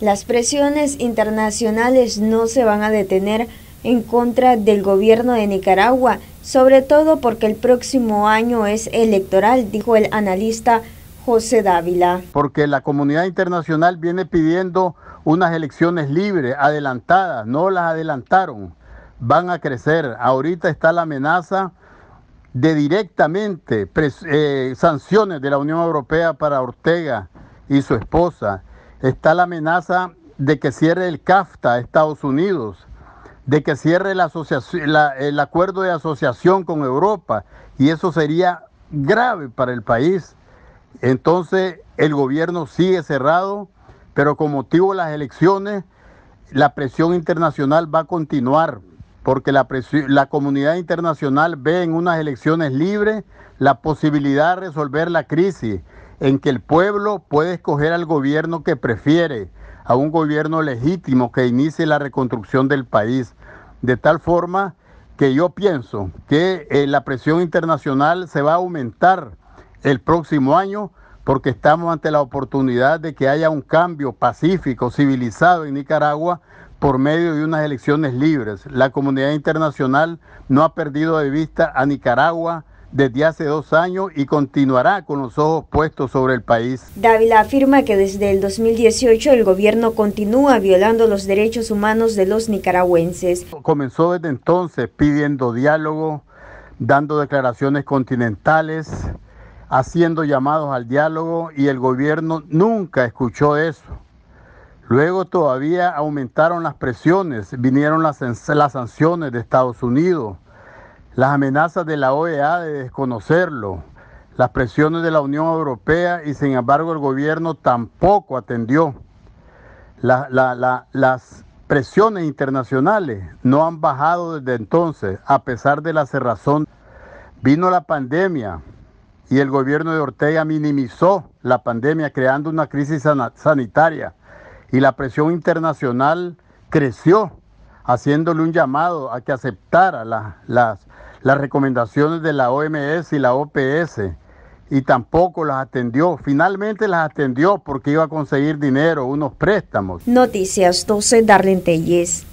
Las presiones internacionales no se van a detener en contra del gobierno de Nicaragua, sobre todo porque el próximo año es electoral, dijo el analista José Dávila. Porque la comunidad internacional viene pidiendo unas elecciones libres, adelantadas, no las adelantaron, van a crecer. Ahorita está la amenaza de directamente eh, sanciones de la Unión Europea para Ortega y su esposa está la amenaza de que cierre el CAFTA a Estados Unidos, de que cierre la el acuerdo de asociación con Europa, y eso sería grave para el país. Entonces el gobierno sigue cerrado, pero con motivo de las elecciones, la presión internacional va a continuar, porque la, la comunidad internacional ve en unas elecciones libres la posibilidad de resolver la crisis en que el pueblo puede escoger al gobierno que prefiere, a un gobierno legítimo que inicie la reconstrucción del país, de tal forma que yo pienso que eh, la presión internacional se va a aumentar el próximo año porque estamos ante la oportunidad de que haya un cambio pacífico, civilizado en Nicaragua por medio de unas elecciones libres. La comunidad internacional no ha perdido de vista a Nicaragua desde hace dos años y continuará con los ojos puestos sobre el país. Dávila afirma que desde el 2018 el gobierno continúa violando los derechos humanos de los nicaragüenses. Comenzó desde entonces pidiendo diálogo, dando declaraciones continentales, haciendo llamados al diálogo y el gobierno nunca escuchó eso. Luego todavía aumentaron las presiones, vinieron las, las sanciones de Estados Unidos, las amenazas de la OEA de desconocerlo, las presiones de la Unión Europea y sin embargo el gobierno tampoco atendió. las presiones internacionales no han bajado desde entonces, a pesar de la cerrazón. Vino la pandemia y el gobierno de Ortega minimizó la pandemia creando una crisis sanitaria y la presión internacional creció, haciéndole un llamado a que aceptara las las recomendaciones de la OMS y la OPS y tampoco las atendió. Finalmente las atendió porque iba a conseguir dinero, unos préstamos. Noticias 12, Darlene Telles.